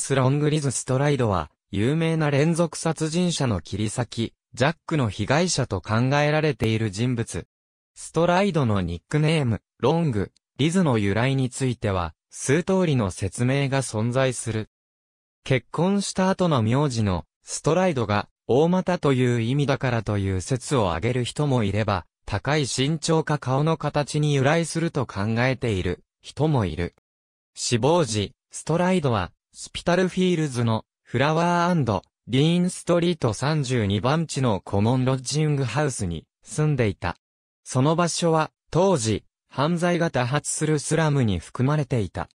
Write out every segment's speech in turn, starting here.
ス・ロングリズ・ストライドは、有名な連続殺人者の切り裂き、ジャックの被害者と考えられている人物。ストライドのニックネーム、ロング、リズの由来については、数通りの説明が存在する。結婚した後の名字の、ストライドが、大股という意味だからという説を挙げる人もいれば、高い身長か顔の形に由来すると考えている人もいる。死亡時、ストライドはスピタルフィールズのフラワーリーンストリート32番地のコモンロッジングハウスに住んでいた。その場所は当時犯罪が多発するスラムに含まれていた。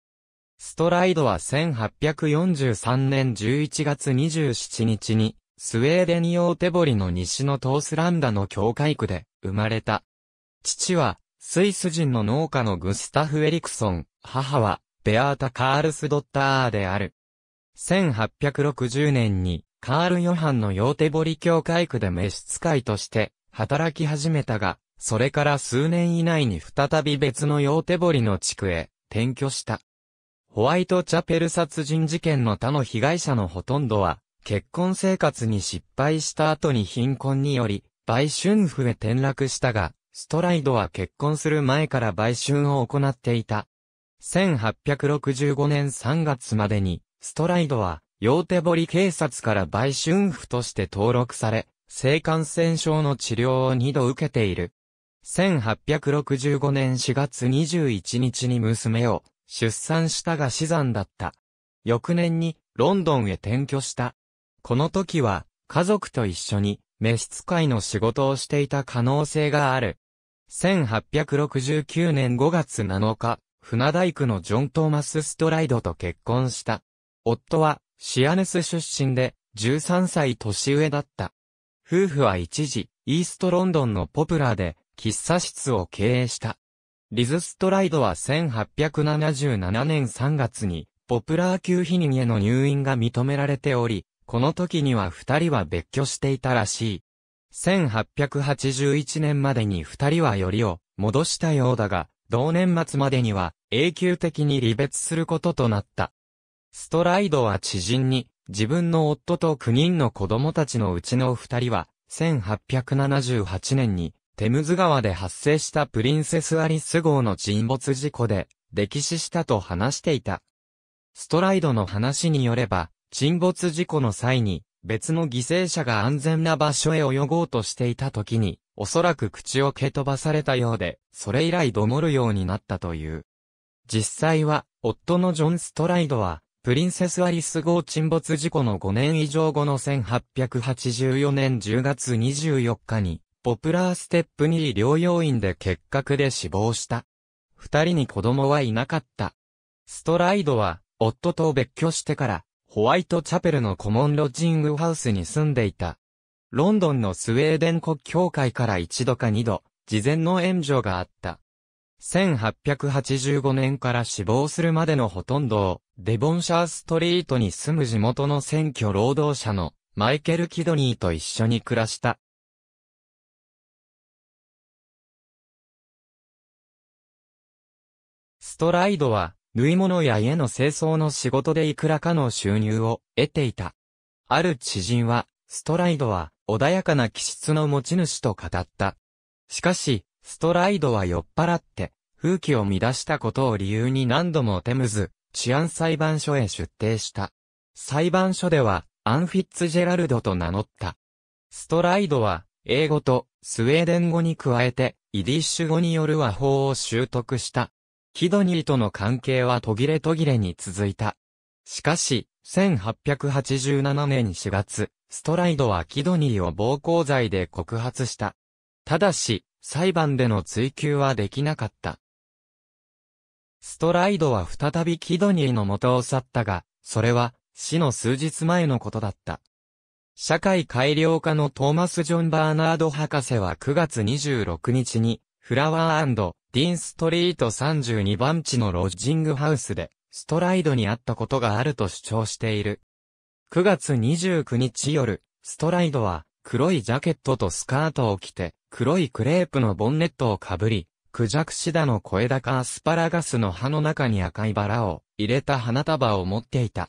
ストライドは1843年11月27日にスウェーデン用手堀の西のトースランダの教会区で生まれた。父はスイス人の農家のグスタフ・エリクソン、母はベアータ・カールス・ドッターである。1860年に、カール・ヨハンのヨーテボリ教会区で召使いとして、働き始めたが、それから数年以内に再び別のヨーテボリの地区へ、転居した。ホワイトチャペル殺人事件の他の被害者のほとんどは、結婚生活に失敗した後に貧困により、売春婦へ転落したが、ストライドは結婚する前から売春を行っていた。1865年3月までに、ストライドは、両手堀警察から売春婦として登録され、性感染症の治療を二度受けている。1865年4月21日に娘を出産したが死産だった。翌年にロンドンへ転居した。この時は家族と一緒に召使いの仕事をしていた可能性がある。1869年5月7日、船大工のジョン・トーマス・ストライドと結婚した。夫は、シアヌス出身で、13歳年上だった。夫婦は一時、イーストロンドンのポプラーで、喫茶室を経営した。リズ・ストライドは1877年3月に、ポプラー級避妊への入院が認められており、この時には二人は別居していたらしい。1881年までに二人はよりを戻したようだが、同年末までには永久的に離別することとなった。ストライドは知人に、自分の夫と9人の子供たちのうちの2人は、1878年に、テムズ川で発生したプリンセスアリス号の沈没事故で、溺死したと話していた。ストライドの話によれば、沈没事故の際に、別の犠牲者が安全な場所へ泳ごうとしていた時に、おそらく口を蹴飛ばされたようで、それ以来どもるようになったという。実際は、夫のジョン・ストライドは、プリンセス・アリス号沈没事故の5年以上後の1884年10月24日に、ポプラーステップ2療養院で結核で死亡した。二人に子供はいなかった。ストライドは、夫と別居してから、ホワイトチャペルのコモンロッジングハウスに住んでいた。ロンドンのスウェーデン国教会から一度か二度、事前の援助があった。1885年から死亡するまでのほとんどを、デボンシャーストリートに住む地元の選挙労働者のマイケル・キドニーと一緒に暮らした。ストライドは、縫い物や家の清掃の仕事でいくらかの収入を得ていた。ある知人は、ストライドは穏やかな気質の持ち主と語った。しかし、ストライドは酔っ払って、風紀を乱したことを理由に何度もテムズ、治安裁判所へ出廷した。裁判所では、アンフィッツジェラルドと名乗った。ストライドは、英語とスウェーデン語に加えて、イディッシュ語による和法を習得した。キドニーとの関係は途切れ途切れに続いた。しかし、1887年4月、ストライドはキドニーを暴行罪で告発した。ただし、裁判での追及はできなかった。ストライドは再びキドニーの元を去ったが、それは死の数日前のことだった。社会改良家のトーマス・ジョン・バーナード博士は9月26日に、フラワーディーンストリート32番地のロッジングハウスで、ストライドにあったことがあると主張している。9月29日夜、ストライドは、黒いジャケットとスカートを着て、黒いクレープのボンネットをかぶり、クジャクシダの声高アスパラガスの葉の中に赤いバラを入れた花束を持っていた。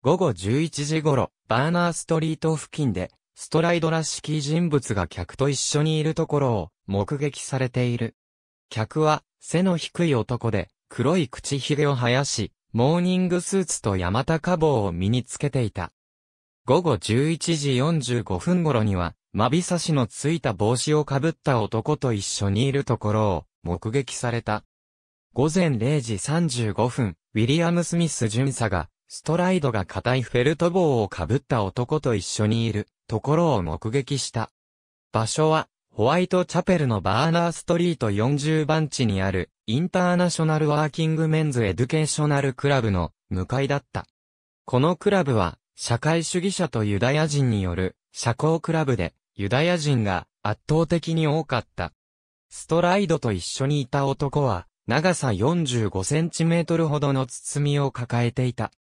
午後11時頃、バーナーストリート付近で、ストライドらしき人物が客と一緒にいるところを目撃されている。客は背の低い男で、黒い口ひげを生やし、モーニングスーツと山高帽を身につけていた。午後11時45分頃には、まびさしのついた帽子をかぶった男と一緒にいるところを目撃された。午前0時35分、ウィリアム・スミス巡査が、ストライドが硬いフェルト帽をかぶった男と一緒にいるところを目撃した。場所は、ホワイトチャペルのバーナーストリート40番地にある、インターナショナルワーキングメンズエデュケーショナルクラブの向かいだった。このクラブは、社会主義者とユダヤ人による社交クラブで、ユダヤ人が圧倒的に多かった。ストライドと一緒にいた男は、長さ45センチメートルほどの包みを抱えていた。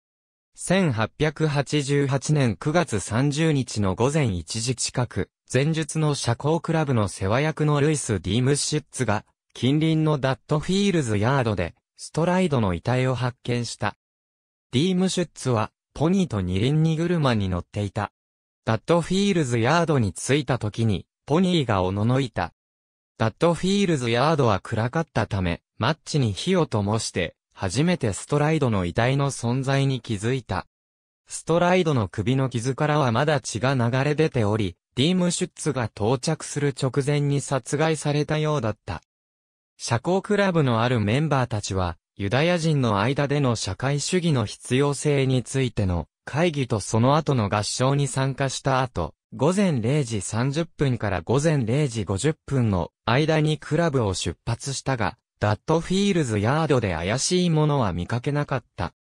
1888年9月30日の午前1時近く、前述の社交クラブの世話役のルイス・ディームシュッツが、近隣のダットフィールズヤードで、ストライドの遺体を発見した。ディームシュッツは、ポニーと二輪に車に乗っていた。ダットフィールズヤードに着いた時に、ポニーがおののいた。ダットフィールズヤードは暗かったため、マッチに火を灯して、初めてストライドの遺体の存在に気づいた。ストライドの首の傷からはまだ血が流れ出ており、ディームシュッツが到着する直前に殺害されたようだった。社交クラブのあるメンバーたちは、ユダヤ人の間での社会主義の必要性についての会議とその後の合唱に参加した後、午前0時30分から午前0時50分の間にクラブを出発したが、ダットフィールズヤードで怪しいものは見かけなかった。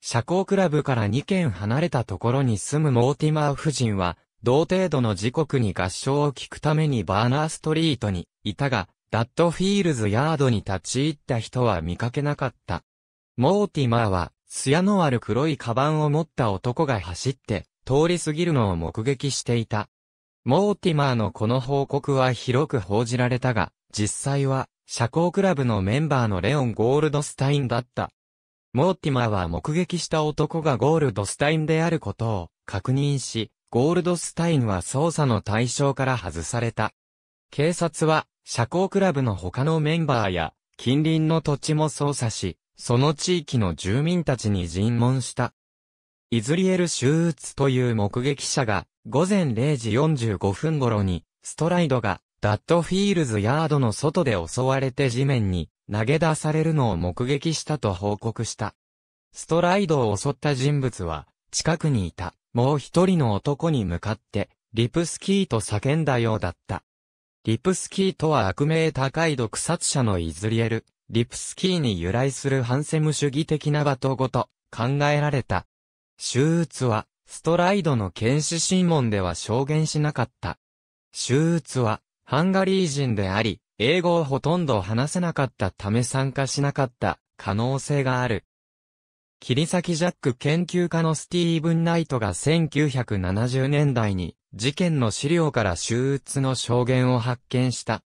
社交クラブから2軒離れたところに住むモーティマー夫人は、同程度の時刻に合唱を聞くためにバーナーストリートにいたが、ダッドフィールズヤードに立ち入った人は見かけなかった。モーティマーは、艶のある黒いカバンを持った男が走って、通り過ぎるのを目撃していた。モーティマーのこの報告は広く報じられたが、実際は、社交クラブのメンバーのレオン・ゴールドスタインだった。モーティマーは目撃した男がゴールドスタインであることを確認し、ゴールドスタインは捜査の対象から外された。警察は、社交クラブの他のメンバーや、近隣の土地も捜査し、その地域の住民たちに尋問した。イズリエル・シューツという目撃者が、午前0時45分頃に、ストライドが、ダッドフィールズヤードの外で襲われて地面に投げ出されるのを目撃したと報告した。ストライドを襲った人物は、近くにいたもう一人の男に向かって、リプスキーと叫んだようだった。リプスキーとは悪名高い毒殺者のイズリエル、リプスキーに由来するハンセム主義的なバトごと考えられた。手術は、ストライドの検視審問では証言しなかった。手術は、ハンガリー人であり、英語をほとんど話せなかったため参加しなかった可能性がある。切り裂きジャック研究家のスティーブン・ナイトが1970年代に事件の資料から周鬱の証言を発見した。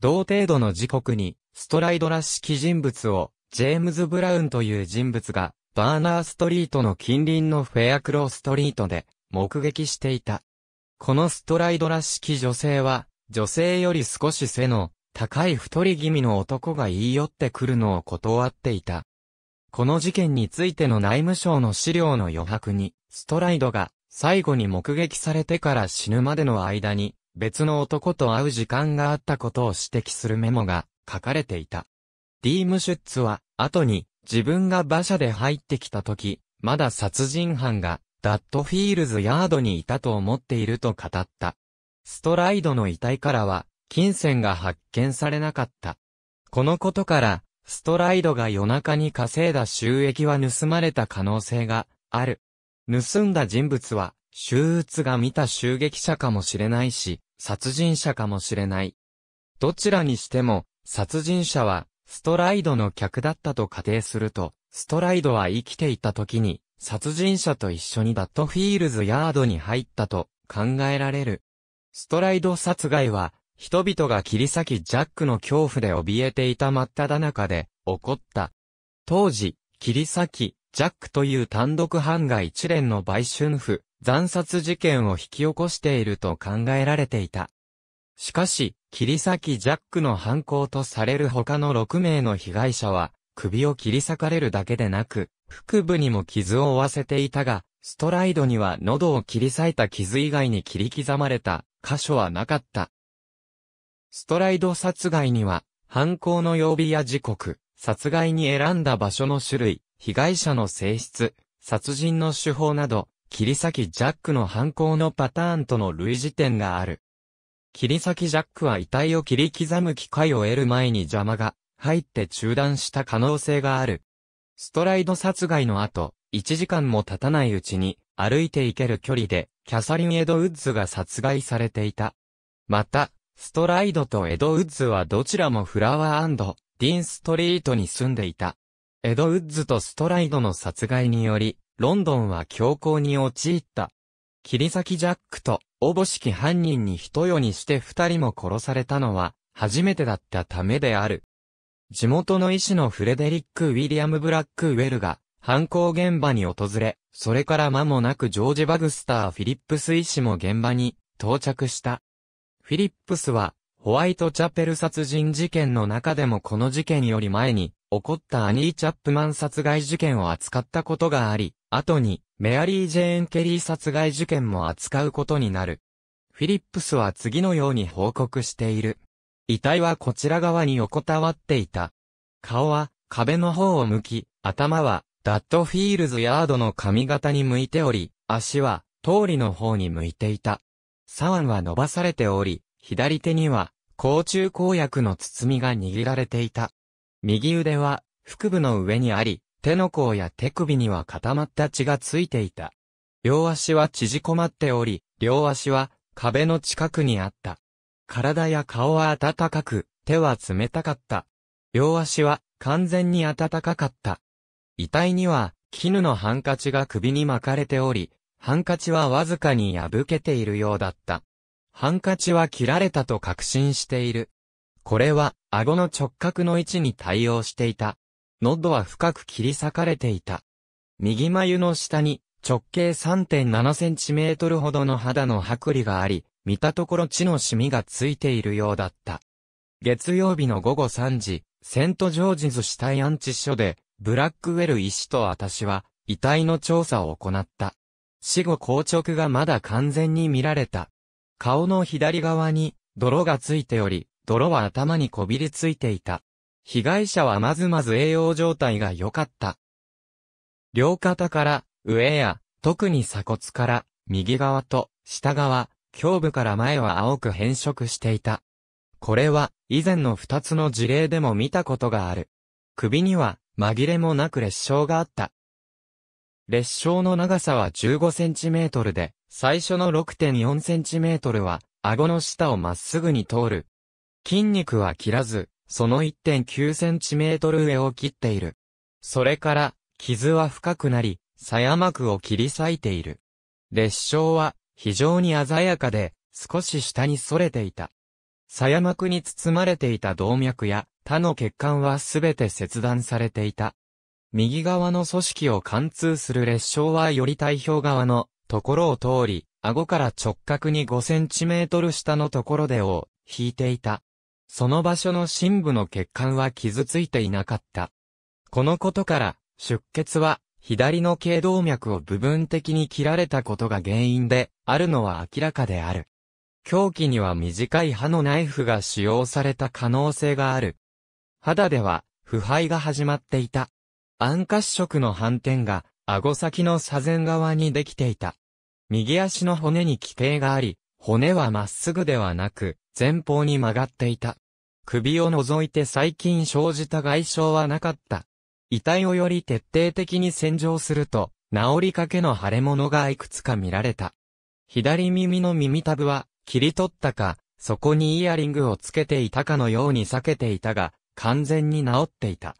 同程度の時刻にストライドらしき人物をジェームズ・ブラウンという人物がバーナーストリートの近隣のフェアクローストリートで目撃していた。このストライドらしき女性は女性より少し背の高い太り気味の男が言い寄ってくるのを断っていた。この事件についての内務省の資料の余白に、ストライドが最後に目撃されてから死ぬまでの間に、別の男と会う時間があったことを指摘するメモが書かれていた。ディームシュッツは、後に、自分が馬車で入ってきた時、まだ殺人犯が、ダットフィールズヤードにいたと思っていると語った。ストライドの遺体からは、金銭が発見されなかった。このことから、ストライドが夜中に稼いだ収益は盗まれた可能性がある。盗んだ人物は、周鬱が見た襲撃者かもしれないし、殺人者かもしれない。どちらにしても、殺人者は、ストライドの客だったと仮定すると、ストライドは生きていた時に、殺人者と一緒にバットフィールズヤードに入ったと考えられる。ストライド殺害は、人々が切り裂きジャックの恐怖で怯えていた真っ只中で、起こった。当時、切り裂き、ジャックという単独犯が一連の売春婦、惨殺事件を引き起こしていると考えられていた。しかし、切り裂きジャックの犯行とされる他の6名の被害者は、首を切り裂かれるだけでなく、腹部にも傷を負わせていたが、ストライドには喉を切り裂いた傷以外に切り刻まれた箇所はなかった。ストライド殺害には、犯行の曜日や時刻、殺害に選んだ場所の種類、被害者の性質、殺人の手法など、切り裂きジャックの犯行のパターンとの類似点がある。切り裂きジャックは遺体を切り刻む機会を得る前に邪魔が入って中断した可能性がある。ストライド殺害の後、1時間も経たないうちに歩いていける距離でキャサリン・エド・ウッズが殺害されていた。また、ストライドとエド・ウッズはどちらもフラワーディンストリートに住んでいた。エド・ウッズとストライドの殺害により、ロンドンは強行に陥った。切り裂きジャックと、おぼしき犯人に一夜にして二人も殺されたのは、初めてだったためである。地元の医師のフレデリック・ウィリアム・ブラック・ウェルが、犯行現場に訪れ、それから間もなくジョージ・バグスター・フィリップス医師も現場に到着した。フィリップスは、ホワイトチャペル殺人事件の中でもこの事件より前に、起こったアニー・チャップマン殺害事件を扱ったことがあり、後に、メアリー・ジェーン・ケリー殺害事件も扱うことになる。フィリップスは次のように報告している。遺体はこちら側に横たわっていた。顔は壁の方を向き、頭はダッドフィールズヤードの髪型に向いており、足は通りの方に向いていた。左腕は伸ばされており、左手には、甲虫公薬の包みが握られていた。右腕は、腹部の上にあり、手の甲や手首には固まった血がついていた。両足は縮こまっており、両足は壁の近くにあった。体や顔は暖かく、手は冷たかった。両足は完全に暖かかった。遺体には絹のハンカチが首に巻かれており、ハンカチはわずかに破けているようだった。ハンカチは切られたと確信している。これは、顎の直角の位置に対応していた。喉は深く切り裂かれていた。右眉の下に、直径 3.7cm ほどの肌の剥離があり、見たところ血の染みがついているようだった。月曜日の午後3時、セント・ジョージズ死体安置所で、ブラックウェル医師と私は、遺体の調査を行った。死後硬直がまだ完全に見られた。顔の左側に泥がついており、泥は頭にこびりついていた。被害者はまずまず栄養状態が良かった。両肩から上や、特に鎖骨から右側と下側、胸部から前は青く変色していた。これは以前の二つの事例でも見たことがある。首には紛れもなく裂傷があった。列車の長さは15センチメートルで、最初の6.4センチメートルは、顎の下をまっすぐに通る。筋肉は切らず、その1.9センチメートル上を切っている。それから、傷は深くなり、鞘膜を切り裂いている。列車は、非常に鮮やかで、少し下に逸れていた。鞘膜に包まれていた動脈や、他の血管はすべて切断されていた。右側の組織を貫通する列車はより体表側のところを通り、顎から直角に5センチメートル下のところでを引いていた。その場所の深部の血管は傷ついていなかった。このことから、出血は左の頸動脈を部分的に切られたことが原因であるのは明らかである。凶器には短い刃のナイフが使用された可能性がある。肌では腐敗が始まっていた。暗褐色の斑点が、顎先の左前側にできていた。右足の骨に規定があり、骨はまっすぐではなく、前方に曲がっていた。首を除いて最近生じた外傷はなかった。遺体をより徹底的に洗浄すると、治りかけの腫れ物がいくつか見られた。左耳の耳たぶは、切り取ったか、そこにイヤリングをつけていたかのように避けていたが、完全に治っていた。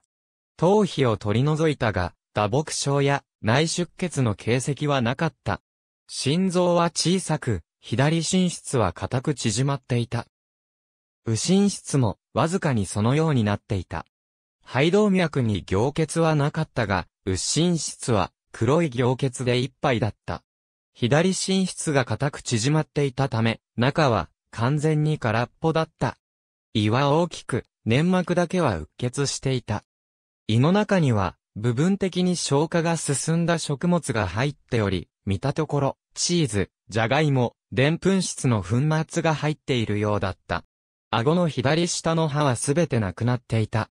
頭皮を取り除いたが、打撲症や内出血の形跡はなかった。心臓は小さく、左心室は固く縮まっていた。右心室もわずかにそのようになっていた。肺動脈に凝血はなかったが、右心室は黒い凝血でいっぱいだった。左心室が固く縮まっていたため、中は完全に空っぽだった。胃は大きく、粘膜だけはうっ血していた。胃の中には、部分的に消化が進んだ食物が入っており、見たところ、チーズ、じゃがいも、でんぷん質の粉末が入っているようだった。顎の左下の歯はすべてなくなっていた。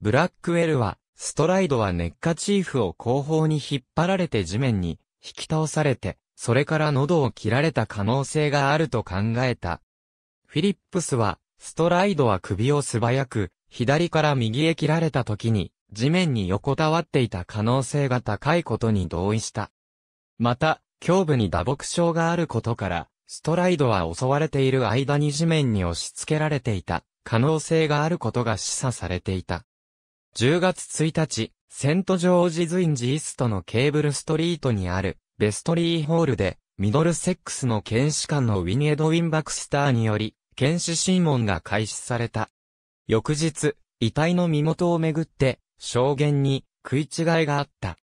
ブラックウェルは、ストライドはネッカチーフを後方に引っ張られて地面に引き倒されて、それから喉を切られた可能性があると考えた。フィリップスは、ストライドは首を素早く、左から右へ切られた時に、地面に横たわっていた可能性が高いことに同意した。また、胸部に打撲症があることから、ストライドは襲われている間に地面に押し付けられていた可能性があることが示唆されていた。10月1日、セントジョージズインジイストのケーブルストリートにあるベストリーホールで、ミドルセックスの検視官のウィニエド・ウィン・バクスターにより、検視審問が開始された。翌日、遺体の身元をめぐって、証言に食い違いがあった。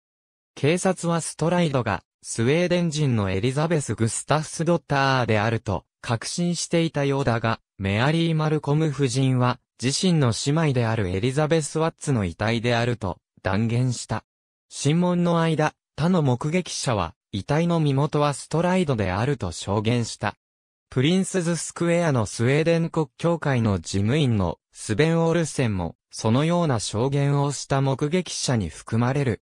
警察はストライドがスウェーデン人のエリザベス・グスタフス・ドッターであると確信していたようだが、メアリー・マルコム夫人は自身の姉妹であるエリザベス・ワッツの遺体であると断言した。審問の間、他の目撃者は遺体の身元はストライドであると証言した。プリンスズスクエアのスウェーデン国教会の事務員のスベン・オルセンも、そのような証言をした目撃者に含まれる。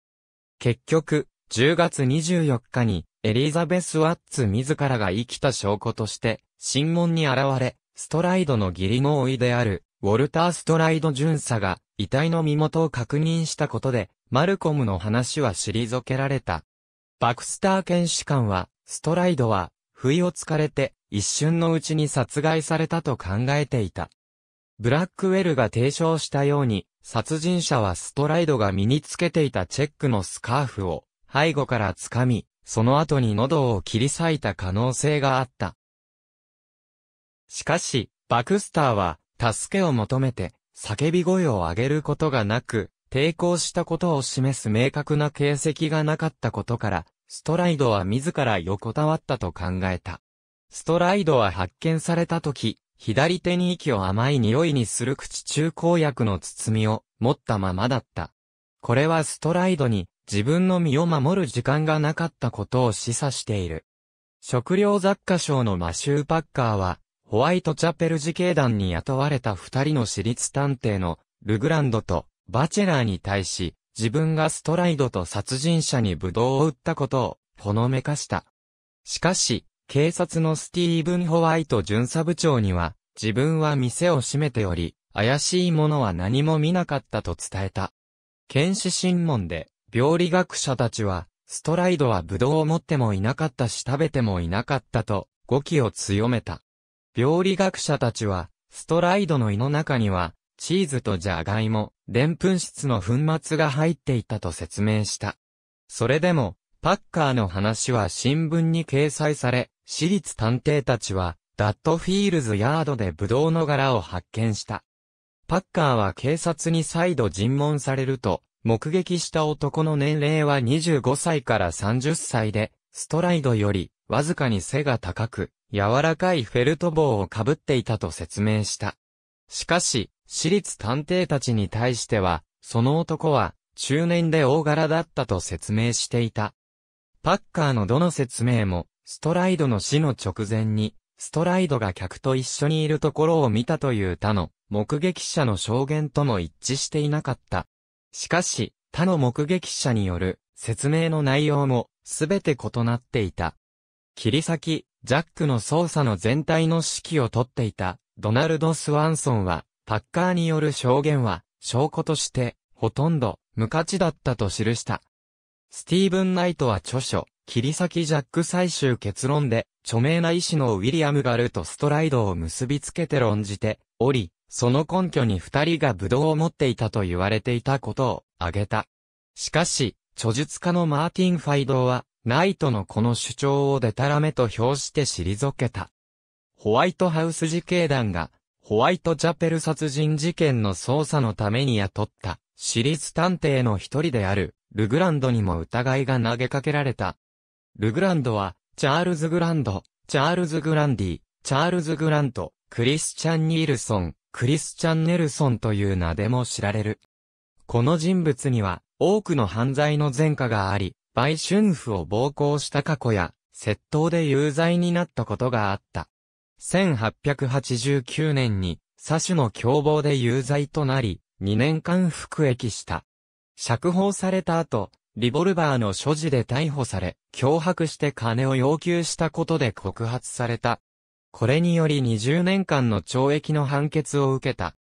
結局、10月24日に、エリザベス・ワッツ自らが生きた証拠として、審問に現れ、ストライドの義理のいである、ウォルター・ストライド巡査が、遺体の身元を確認したことで、マルコムの話は退けられた。バクスター検視官は、ストライドは、不意をつかれて、一瞬のうちに殺害されたと考えていた。ブラックウェルが提唱したように、殺人者はストライドが身につけていたチェックのスカーフを背後から掴み、その後に喉を切り裂いた可能性があった。しかし、バクスターは、助けを求めて、叫び声を上げることがなく、抵抗したことを示す明確な形跡がなかったことから、ストライドは自ら横たわったと考えた。ストライドは発見された時、左手に息を甘い匂いにする口中公薬の包みを持ったままだった。これはストライドに自分の身を守る時間がなかったことを示唆している。食料雑貨商のマシュー・パッカーは、ホワイトチャペル自警団に雇われた二人の私立探偵のルグランドとバチェラーに対し、自分がストライドと殺人者にブドウを売ったことをほのめかした。しかし、警察のスティーブン・ホワイト巡査部長には、自分は店を閉めており、怪しいものは何も見なかったと伝えた。検視審問で、病理学者たちは、ストライドはブドウを持ってもいなかったし食べてもいなかったと、語気を強めた。病理学者たちは、ストライドの胃の中には、チーズとジャガイモ、デンプン質の粉末が入っていたと説明した。それでも、パッカーの話は新聞に掲載され、私立探偵たちは、ダットフィールズヤードでブドウの柄を発見した。パッカーは警察に再度尋問されると、目撃した男の年齢は25歳から30歳で、ストライドより、わずかに背が高く、柔らかいフェルト棒をかぶっていたと説明した。しかし、私立探偵たちに対しては、その男は、中年で大柄だったと説明していた。パッカーのどの説明も、ストライドの死の直前に、ストライドが客と一緒にいるところを見たという他の目撃者の証言とも一致していなかった。しかし、他の目撃者による説明の内容もすべて異なっていた。切り裂き、ジャックの捜査の全体の指揮を取っていたドナルド・スワンソンは、パッカーによる証言は証拠としてほとんど無価値だったと記した。スティーブン・ナイトは著書、切り裂きジャック最終結論で、著名な医師のウィリアム・ガルとストライドを結びつけて論じており、その根拠に二人がブドウを持っていたと言われていたことを挙げた。しかし、著述家のマーティン・ファイドは、ナイトのこの主張をデタラメと評して退けた。ホワイトハウス自警団が、ホワイトチャペル殺人事件の捜査のために雇った、私立探偵の一人である、ルグランドにも疑いが投げかけられた。ルグランドは、チャールズ・グランド、チャールズ・グランディ、チャールズ・グラント、クリスチャン・ニールソン、クリスチャン・ネルソンという名でも知られる。この人物には、多くの犯罪の前科があり、売春婦を暴行した過去や、窃盗で有罪になったことがあった。1889年に、サシの凶暴で有罪となり、2年間服役した。釈放された後、リボルバーの所持で逮捕され、脅迫して金を要求したことで告発された。これにより20年間の懲役の判決を受けた。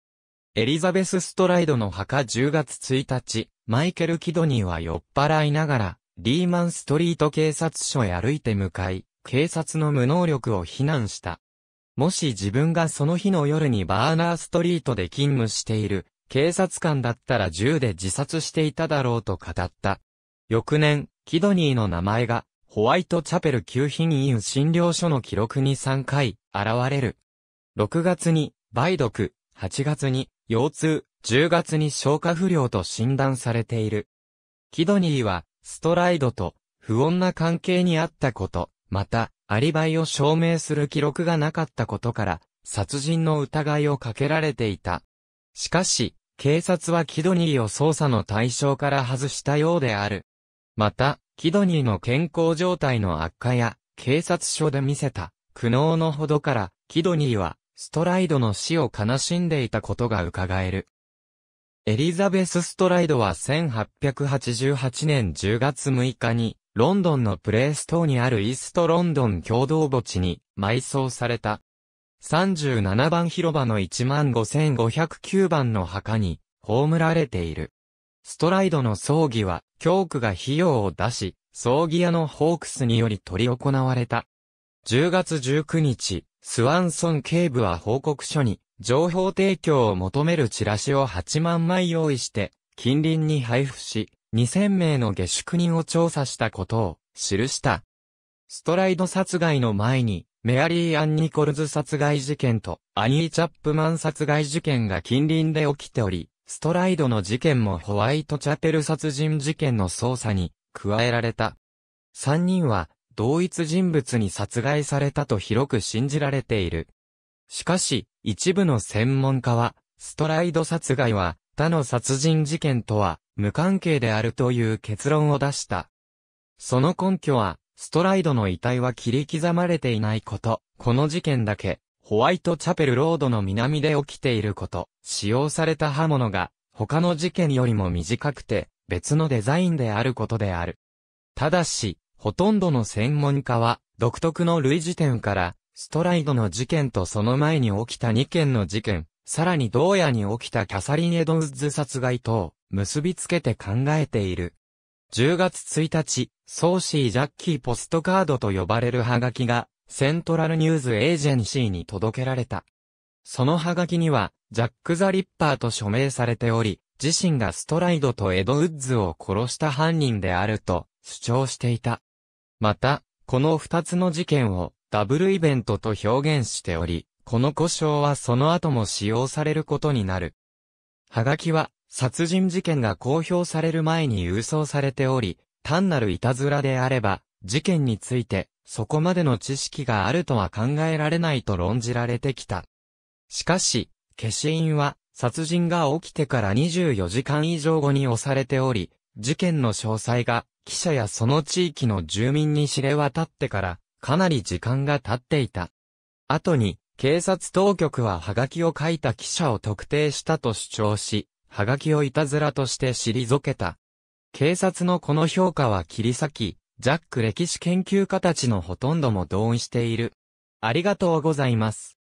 エリザベス・ストライドの墓10月1日、マイケル・キドニーは酔っ払いながら、リーマンストリート警察署へ歩いて向かい、警察の無能力を非難した。もし自分がその日の夜にバーナーストリートで勤務している、警察官だったら銃で自殺していただろうと語った。翌年、キドニーの名前が、ホワイトチャペル旧品院診療所の記録に3回、現れる。6月に、梅毒、8月に、腰痛、10月に消化不良と診断されている。キドニーは、ストライドと、不穏な関係にあったこと、また、アリバイを証明する記録がなかったことから、殺人の疑いをかけられていた。しかし、警察はキドニーを捜査の対象から外したようである。また、キドニーの健康状態の悪化や、警察署で見せた苦悩のほどから、キドニーは、ストライドの死を悲しんでいたことが伺える。エリザベス・ストライドは1888年10月6日に、ロンドンのプレース島にあるイーストロンドン共同墓地に埋葬された。37番広場の15509番の墓に葬られている。ストライドの葬儀は教区が費用を出し、葬儀屋のホークスにより取り行われた。10月19日、スワンソン警部は報告書に、情報提供を求めるチラシを8万枚用意して、近隣に配布し、2000名の下宿人を調査したことを記した。ストライド殺害の前に、メアリー・アン・ニコルズ殺害事件とアニー・チャップマン殺害事件が近隣で起きており、ストライドの事件もホワイトチャペル殺人事件の捜査に加えられた。3人は同一人物に殺害されたと広く信じられている。しかし、一部の専門家は、ストライド殺害は他の殺人事件とは無関係であるという結論を出した。その根拠は、ストライドの遺体は切り刻まれていないこと、この事件だけ、ホワイトチャペルロードの南で起きていること、使用された刃物が、他の事件よりも短くて、別のデザインであることである。ただし、ほとんどの専門家は、独特の類似点から、ストライドの事件とその前に起きた2件の事件、さらに同夜に起きたキャサリン・エドンズ殺害と、結びつけて考えている。10月1日、ソーシー・ジャッキーポストカードと呼ばれるハガキがセントラルニューズエージェンシーに届けられた。そのハガキには、ジャック・ザ・リッパーと署名されており、自身がストライドとエド・ウッズを殺した犯人であると主張していた。また、この二つの事件をダブルイベントと表現しており、この故障はその後も使用されることになる。ハガキは、殺人事件が公表される前に郵送されており、単なるいたずらであれば、事件についてそこまでの知識があるとは考えられないと論じられてきた。しかし、消印は、殺人が起きてから24時間以上後に押されており、事件の詳細が、記者やその地域の住民に知れ渡ってから、かなり時間が経っていた。後に、警察当局はハガキを書いた記者を特定したと主張し、ハガキをいたずらとして退けた。警察のこの評価は切り裂き、ザック歴史研究家たちのほとんども同意している。ありがとうございます。